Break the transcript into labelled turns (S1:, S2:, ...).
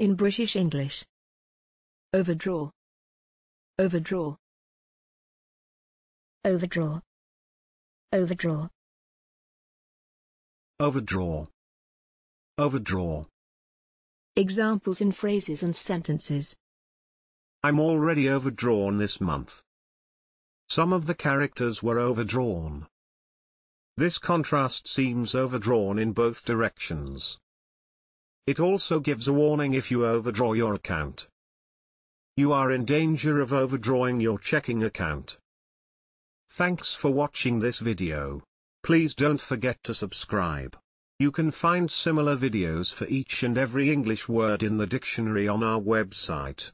S1: in British English. Overdraw. Overdraw. Overdraw. Overdraw. Overdraw. Overdraw.
S2: Examples in phrases and sentences.
S3: I'm already overdrawn this month. Some of the characters were overdrawn. This contrast seems overdrawn in both directions. It also gives a warning if you overdraw your account. You are in danger of overdrawing your checking account. Thanks for watching this video. Please don't forget to subscribe. You can find similar videos for each and every English word in the dictionary on our website.